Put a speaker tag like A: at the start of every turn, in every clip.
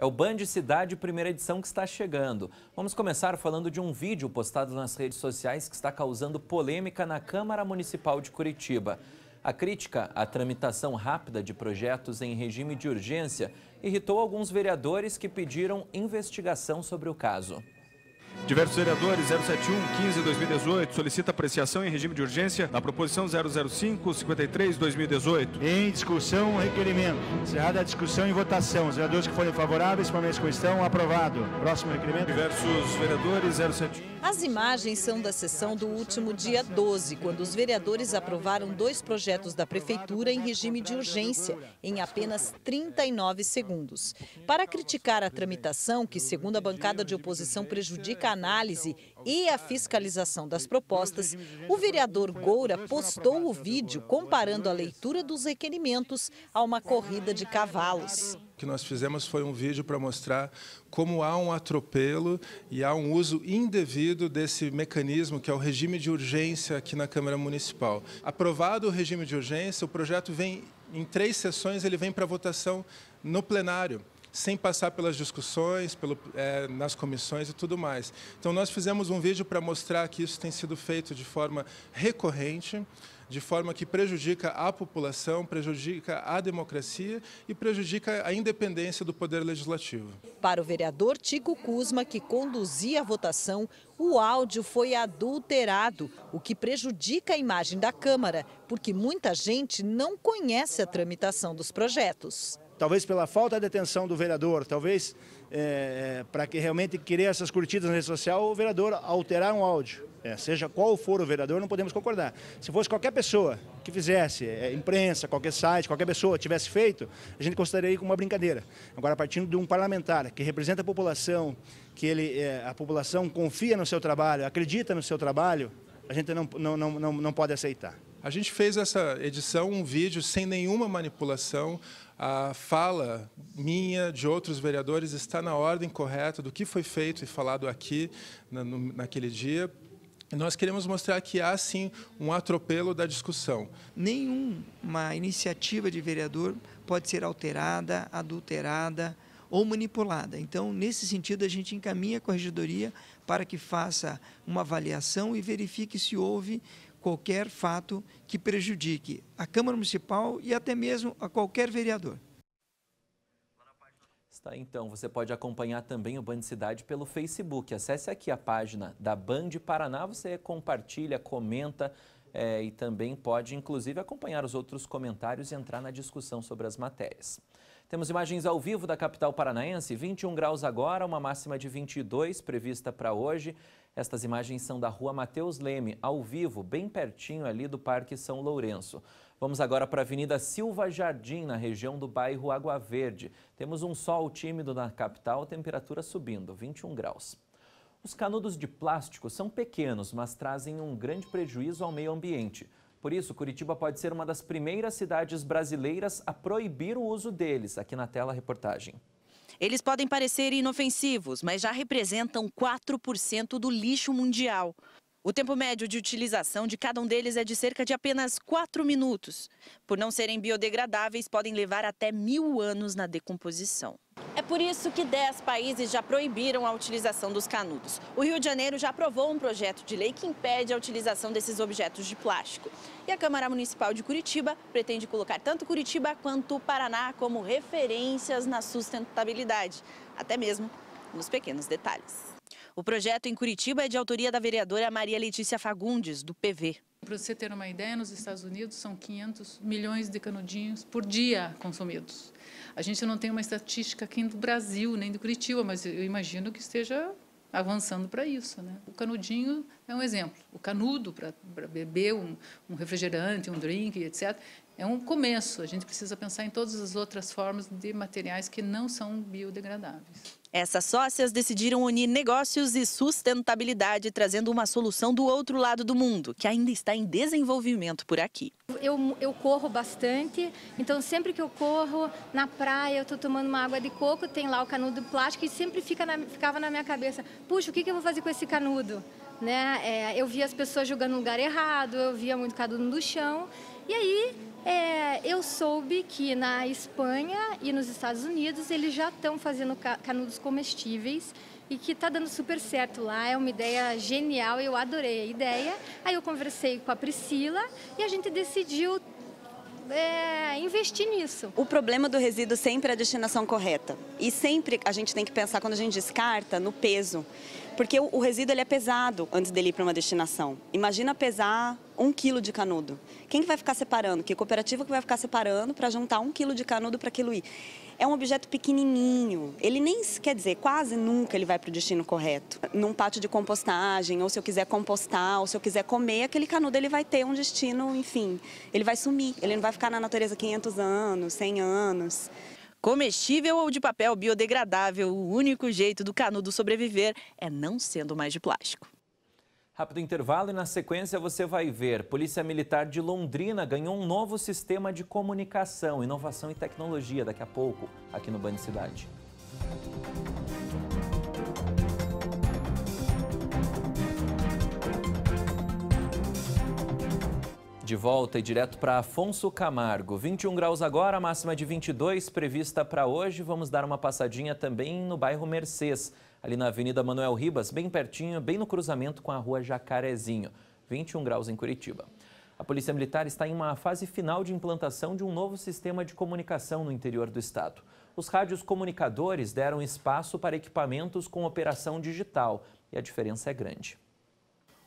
A: É o Band Cidade primeira edição que está chegando. Vamos começar falando de um vídeo postado nas redes sociais que está causando polêmica na Câmara Municipal de Curitiba. A crítica à tramitação rápida de projetos em regime de urgência irritou alguns vereadores que pediram investigação sobre o caso. Diversos vereadores 071 15 2018 solicita apreciação em regime de urgência da proposição 005 53
B: 2018. Em discussão, requerimento. Encerrada a discussão e votação. Os vereadores que forem favoráveis, permaneçam com estão aprovado. Próximo requerimento. Diversos vereadores 071
C: as imagens são da sessão do último dia 12, quando os vereadores aprovaram dois projetos da Prefeitura em regime de urgência, em apenas 39 segundos. Para criticar a tramitação, que segundo a bancada de oposição prejudica a análise e a fiscalização das propostas, o vereador Goura postou o vídeo comparando a leitura dos requerimentos a uma corrida de cavalos
D: que nós fizemos foi um vídeo para mostrar como há um atropelo e há um uso indevido desse mecanismo que é o regime de urgência aqui na Câmara Municipal. Aprovado o regime de urgência, o projeto vem em três sessões, ele vem para votação no plenário sem passar pelas discussões, pelo, é, nas comissões e tudo mais. Então, nós fizemos um vídeo para mostrar que isso tem sido feito de forma recorrente de forma que prejudica a população, prejudica a democracia e prejudica a independência do poder
B: legislativo.
C: Para o vereador Tico Kuzma, que conduzia a votação, o áudio foi adulterado, o que prejudica a imagem da Câmara, porque muita gente não conhece a tramitação dos projetos
B: talvez pela falta de atenção do vereador, talvez é, para que realmente querer essas curtidas na rede social, o vereador alterar um áudio. É, seja qual for o vereador, não podemos concordar. Se fosse qualquer pessoa que fizesse, é, imprensa, qualquer site, qualquer pessoa tivesse feito, a gente consideraria como uma brincadeira. Agora, partindo de um parlamentar que representa a população, que ele, é, a população confia no seu trabalho, acredita no seu trabalho, a gente não, não, não, não pode aceitar.
D: A gente fez essa edição, um vídeo sem nenhuma manipulação. A fala minha, de outros vereadores, está na ordem correta do que foi feito e falado aqui na, no, naquele dia. E nós queremos mostrar que há, sim, um atropelo da discussão. Nenhuma iniciativa de vereador pode ser alterada, adulterada ou manipulada. Então, nesse sentido, a gente encaminha a corregedoria para que faça uma avaliação e verifique se houve qualquer fato que prejudique a Câmara Municipal e até mesmo a qualquer vereador.
A: Está então, você pode acompanhar também o Band Cidade pelo Facebook. Acesse aqui a página da Band Paraná, você compartilha, comenta é, e também pode, inclusive, acompanhar os outros comentários e entrar na discussão sobre as matérias. Temos imagens ao vivo da capital paranaense, 21 graus agora, uma máxima de 22 prevista para hoje. Estas imagens são da rua Mateus Leme, ao vivo, bem pertinho ali do Parque São Lourenço. Vamos agora para a Avenida Silva Jardim, na região do bairro Água Verde. Temos um sol tímido na capital, temperatura subindo, 21 graus. Os canudos de plástico são pequenos, mas trazem um grande prejuízo ao meio ambiente. Por isso, Curitiba pode ser uma das primeiras
E: cidades brasileiras a proibir o uso deles. Aqui na tela, a reportagem. Eles podem parecer inofensivos, mas já representam 4% do lixo mundial. O tempo médio de utilização de cada um deles é de cerca de apenas 4 minutos. Por não serem biodegradáveis, podem levar até mil anos na decomposição. É por isso que 10 países já proibiram a utilização dos canudos. O Rio de Janeiro já aprovou um projeto de lei que impede a utilização desses objetos de plástico. E a Câmara Municipal de Curitiba pretende colocar tanto Curitiba quanto o Paraná como referências na sustentabilidade, até mesmo nos pequenos detalhes. O projeto em Curitiba é de autoria da vereadora
C: Maria Letícia Fagundes, do PV. Para você ter uma ideia, nos Estados Unidos são 500 milhões de canudinhos por dia consumidos. A gente não tem uma estatística aqui do Brasil, nem do Curitiba, mas eu imagino que esteja avançando para isso. Né? O canudinho é um exemplo. O canudo para beber um, um, refrigerante, um drink, etc., é um começo. A gente precisa pensar em todas as outras formas de materiais que não são biodegradáveis.
E: Essas sócias decidiram unir negócios e sustentabilidade, trazendo uma solução do outro lado do mundo, que ainda está em desenvolvimento por aqui.
C: Eu, eu corro bastante, então sempre que eu corro na praia, eu estou tomando uma água de coco, tem lá o canudo de plástico e sempre fica na, ficava na minha cabeça: puxa, o que, que eu vou fazer com esse canudo? né? É, eu via as pessoas jogando no lugar errado, eu via muito um do chão. E aí é, eu soube que na Espanha e nos Estados Unidos eles já estão fazendo canudos comestíveis e que está dando super certo lá. É uma ideia genial, eu adorei a ideia. Aí eu conversei com a Priscila e a gente decidiu é, investir nisso. O
E: problema do resíduo sempre é a destinação correta. E sempre a gente tem que pensar, quando a gente descarta, no peso. Porque o, o resíduo ele é pesado antes dele ir para uma destinação. Imagina pesar um quilo de canudo. Quem que vai ficar separando? Que cooperativa que vai ficar separando para juntar um quilo de canudo para aquilo ir? É um objeto pequenininho. Ele nem, quer dizer, quase nunca ele vai para o destino correto. Num pátio de compostagem, ou se eu quiser compostar, ou se eu quiser comer, aquele canudo ele vai ter um destino, enfim. Ele vai sumir, ele não vai ficar na natureza 500 anos, 100 anos. Comestível ou de papel biodegradável, o único jeito do canudo sobreviver é não sendo mais de plástico.
A: Rápido intervalo e na sequência você vai ver. Polícia Militar de Londrina ganhou um novo sistema de comunicação, inovação e tecnologia daqui a pouco, aqui no Band Cidade. De volta e direto para Afonso Camargo. 21 graus agora, máxima de 22 prevista para hoje. Vamos dar uma passadinha também no bairro Mercês, ali na Avenida Manuel Ribas, bem pertinho, bem no cruzamento com a Rua Jacarezinho. 21 graus em Curitiba. A Polícia Militar está em uma fase final de implantação de um novo sistema de comunicação no interior do estado. Os rádios comunicadores deram
B: espaço para equipamentos com operação digital e a diferença é grande.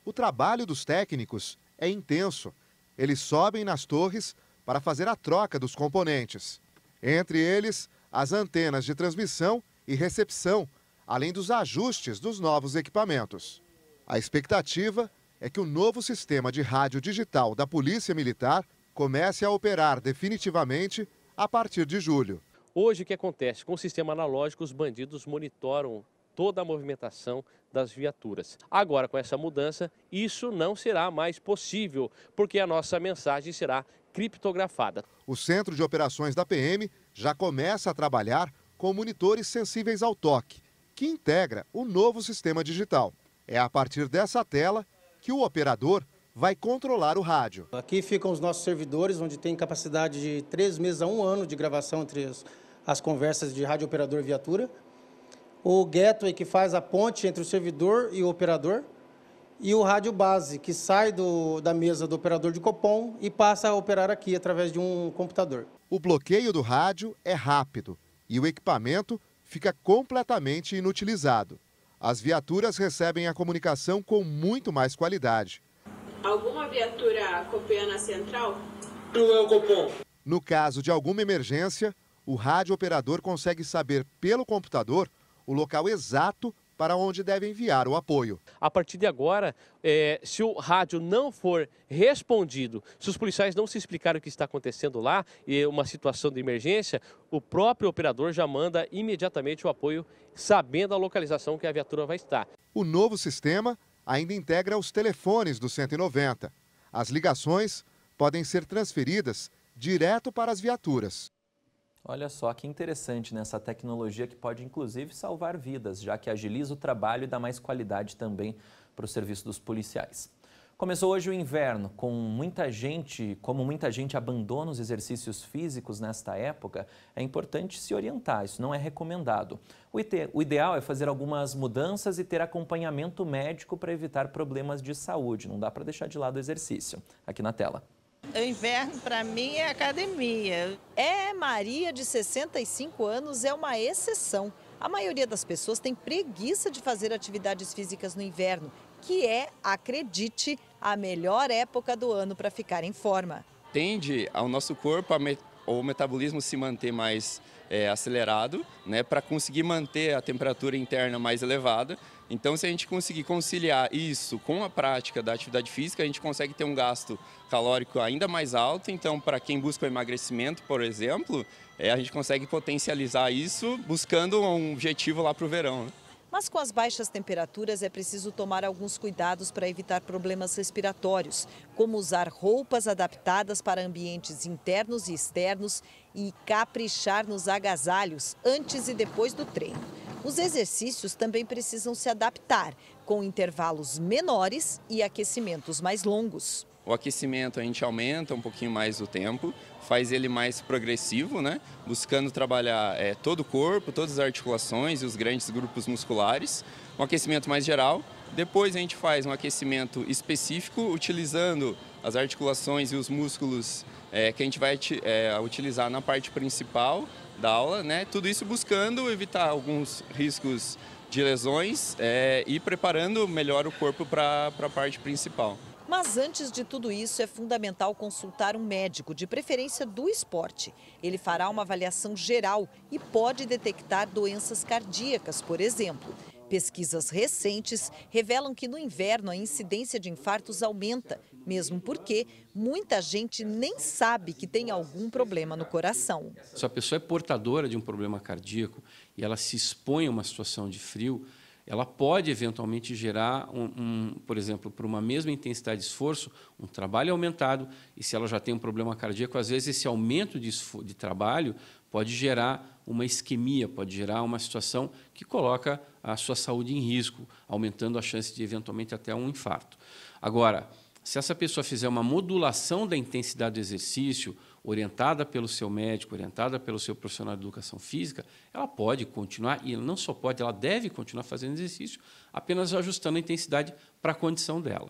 B: O trabalho dos técnicos é intenso eles sobem nas torres para fazer a troca dos componentes. Entre eles, as antenas de transmissão e recepção, além dos ajustes dos novos equipamentos. A expectativa é que o novo sistema de rádio digital da Polícia Militar comece a operar definitivamente a partir de julho.
A: Hoje, o que acontece? Com o sistema analógico, os bandidos monitoram toda a movimentação das viaturas. Agora, com essa mudança, isso não será mais possível, porque a nossa mensagem será criptografada.
B: O Centro de Operações da PM já começa a trabalhar com monitores sensíveis ao toque, que integra o novo sistema digital. É a partir dessa tela que o operador vai controlar o rádio. Aqui ficam os nossos servidores, onde tem capacidade de três meses a um ano de gravação entre as, as conversas de rádio operador viatura o gateway que faz a ponte entre o servidor e o operador, e o rádio base, que sai do, da mesa do operador de Copom e passa a operar aqui através de um computador. O bloqueio do rádio é rápido e o equipamento fica completamente inutilizado. As viaturas recebem a comunicação com muito mais qualidade.
E: Alguma viatura copiana central?
B: É no caso de alguma emergência, o rádio operador consegue saber pelo computador o local exato para onde deve enviar o apoio.
A: A partir de agora, é, se o rádio não for respondido, se os policiais não se explicarem o que está acontecendo lá e uma situação de emergência, o próprio operador já manda imediatamente o apoio, sabendo a localização que a viatura vai estar.
B: O novo sistema ainda integra os telefones do 190. As ligações podem ser transferidas direto para as viaturas.
A: Olha só que interessante nessa né? tecnologia que pode inclusive salvar vidas, já que agiliza o trabalho e dá mais qualidade também para o serviço dos policiais. Começou hoje o inverno, com muita gente, como muita gente abandona os exercícios físicos nesta época, é importante se orientar, isso não é recomendado. O, ide o ideal é fazer algumas mudanças e ter acompanhamento médico para evitar problemas de saúde, não dá para deixar de lado o exercício. Aqui na tela.
C: O inverno para mim é academia. É, Maria de 65 anos é uma exceção. A maioria das pessoas tem preguiça de fazer atividades físicas no inverno, que é, acredite, a melhor época do ano para ficar em forma.
D: Tende ao nosso corpo a o metabolismo se manter mais é, acelerado, né, para conseguir manter a temperatura interna mais elevada. Então, se a gente conseguir conciliar isso com a prática da atividade física, a gente consegue ter um gasto calórico ainda mais alto. Então, para quem busca o emagrecimento, por exemplo, é, a gente consegue potencializar isso buscando um objetivo lá para o verão. Né?
C: Mas com as baixas temperaturas é preciso tomar alguns cuidados para evitar problemas respiratórios, como usar roupas adaptadas para ambientes internos e externos e caprichar nos agasalhos antes e depois do treino. Os exercícios também precisam se adaptar, com intervalos menores e aquecimentos mais longos.
D: O aquecimento a gente aumenta um pouquinho mais o tempo, faz ele mais progressivo, né? buscando trabalhar é, todo o corpo, todas as articulações e os grandes grupos musculares. Um aquecimento mais geral. Depois a gente faz um aquecimento específico, utilizando as articulações e os músculos é, que a gente vai é, utilizar na parte principal da aula, né? Tudo isso buscando evitar alguns riscos de lesões é, e preparando melhor o corpo para a parte principal.
C: Mas antes de tudo isso, é fundamental consultar um médico, de preferência do esporte. Ele fará uma avaliação geral e pode detectar doenças cardíacas, por exemplo. Pesquisas recentes revelam que no inverno a incidência de infartos aumenta, mesmo porque muita gente nem sabe que tem algum problema no coração.
A: Se a pessoa é portadora de um problema cardíaco e ela se expõe a uma situação de frio, ela pode eventualmente gerar, um, um, por exemplo, para uma mesma intensidade de esforço, um trabalho aumentado, e se ela já tem um problema cardíaco, às vezes esse aumento de, de trabalho pode gerar uma isquemia, pode gerar uma situação que coloca a sua saúde em risco, aumentando a chance de eventualmente até um infarto. Agora, se essa pessoa fizer uma modulação da intensidade do exercício, orientada pelo seu médico, orientada pelo seu profissional de educação física, ela pode continuar, e não só pode, ela deve continuar fazendo exercício, apenas ajustando a intensidade para a condição dela.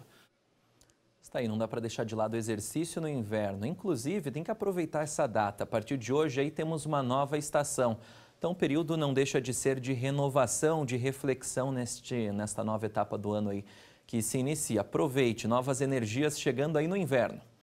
A: Está aí, não dá para deixar de lado o exercício no inverno. Inclusive, tem que aproveitar essa data. A partir de hoje, aí temos uma nova estação. Então, o período não deixa de ser de renovação, de reflexão neste, nesta nova etapa do ano aí que se inicia. Aproveite novas energias chegando aí no inverno.